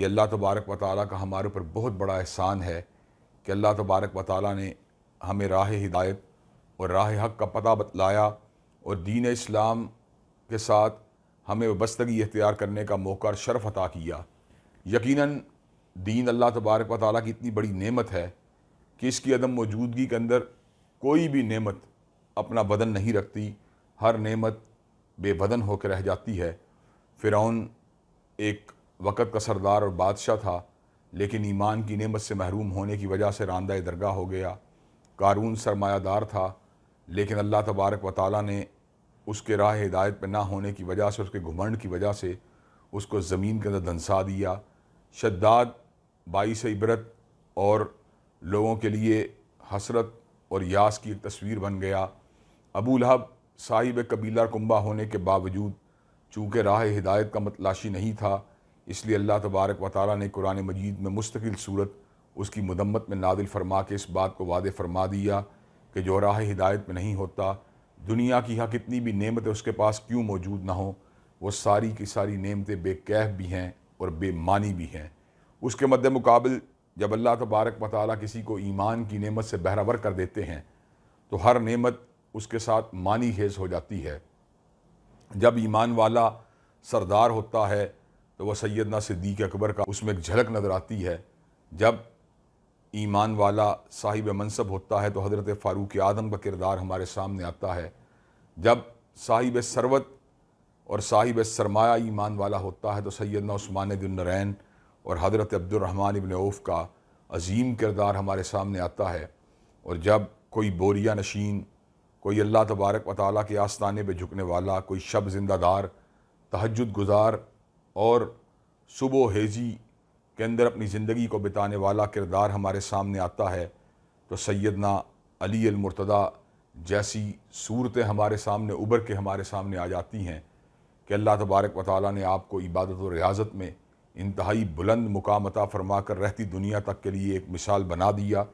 یہ اللہ تبارک و تعالیٰ کا ہمارے اوپر بہت بڑا احسان ہے کہ اللہ تبارک و تعالیٰ نے ہمیں راہ ہدایت اور راہ حق کا پتہ بتلایا اور دین اسلام کے ساتھ ہمیں وابستگی اختیار کرنے کا موقع اور شرف عطا کیا یقیناً دین اللہ تبارک و تعالیٰ کی اتنی بڑی نعمت ہے کہ اس کی عدم موجودگی کے اندر کوئی بھی نعمت اپنا بدن نہیں رکھتی ہر نعمت بے بدن ہو کے رہ جاتی ہے فرعون ایک وقت کا سردار اور بادشاہ تھا لیکن ایمان کی نعمت سے محروم ہونے کی وجہ سے راندہ درگاہ ہو گیا کارون سرمایہ دار تھا لیکن اللہ تبارک و تعالیٰ نے اس کے راہ ہدایت پہ نہ ہونے کی وجہ سے اس کے گھمنڈ کی وجہ سے اس کو زمین کے اندر دھنسا دیا شداد باعث عبرت اور لوگوں کے لیے حسرت اور یاس کی ایک تصویر بن گیا ابو لہب صاحب قبیلہ کنبہ ہونے کے باوجود چونکہ راہ ہدایت کا متلاشی نہیں تھا اس لیے اللہ تبارک و تعالیٰ نے قرآن مجید میں مستقل صورت اس کی مدمت میں نادل فرما کے اس بات کو وعدے فرما دیا کہ جو راہ ہدایت میں نہیں ہوتا دنیا کی ہاں کتنی بھی نعمتیں اس کے پاس کیوں موجود نہ ہوں وہ ساری کی ساری نعمتیں بے کیف بھی ہیں اور بے معنی بھی ہیں اس کے مقابل جب اللہ تبارک و تعالیٰ کسی کو ایمان کی نعمت سے بہرور کر دیتے ہیں تو ہر نعمت اس کے ساتھ معنی خیز ہو جاتی ہے جب ایمان والا سردار ہوتا ہے تو وہ سیدنا صدیق اکبر کا اس میں ایک جھلک نظر آتی ہے جب ایمان والا صاحب منصب ہوتا ہے تو حضرت فاروق اعظم کا کردار ہمارے سامنے آتا ہے جب صاحب سروت اور صاحب سرمایہ ایمان والا ہوتا ہے تو سیدنا عثمان نرین اور حضرت عبد الرحمن ابن عوف کا عظیم کردار ہمارے سامنے آتا ہے اور جب کوئی بوریا نشین کوئی اللہ تبارک و تعالیٰ کے آستانے پہ جھکنے والا کوئی شب زندہ دار تہجد گزار اور صبح و ہیزی کے اندر اپنی زندگی کو بتانے والا کردار ہمارے سامنے آتا ہے تو سیدنا علی المرتضی جیسی صورتیں ہمارے سامنے ابھر کے ہمارے سامنے آ جاتی ہیں کہ اللہ تبارک و تعالیٰ نے آپ کو عبادت و ریاضت میں انتہائی بلند مقام عطا فرما کر رہتی دنیا تک کے لیے ایک مثال بنا دیا